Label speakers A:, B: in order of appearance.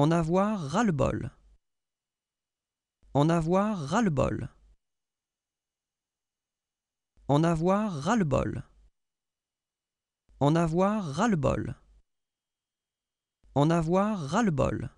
A: En avoir râle bol En avoir râle bol En avoir râle bol En avoir râle bol En avoir râle bol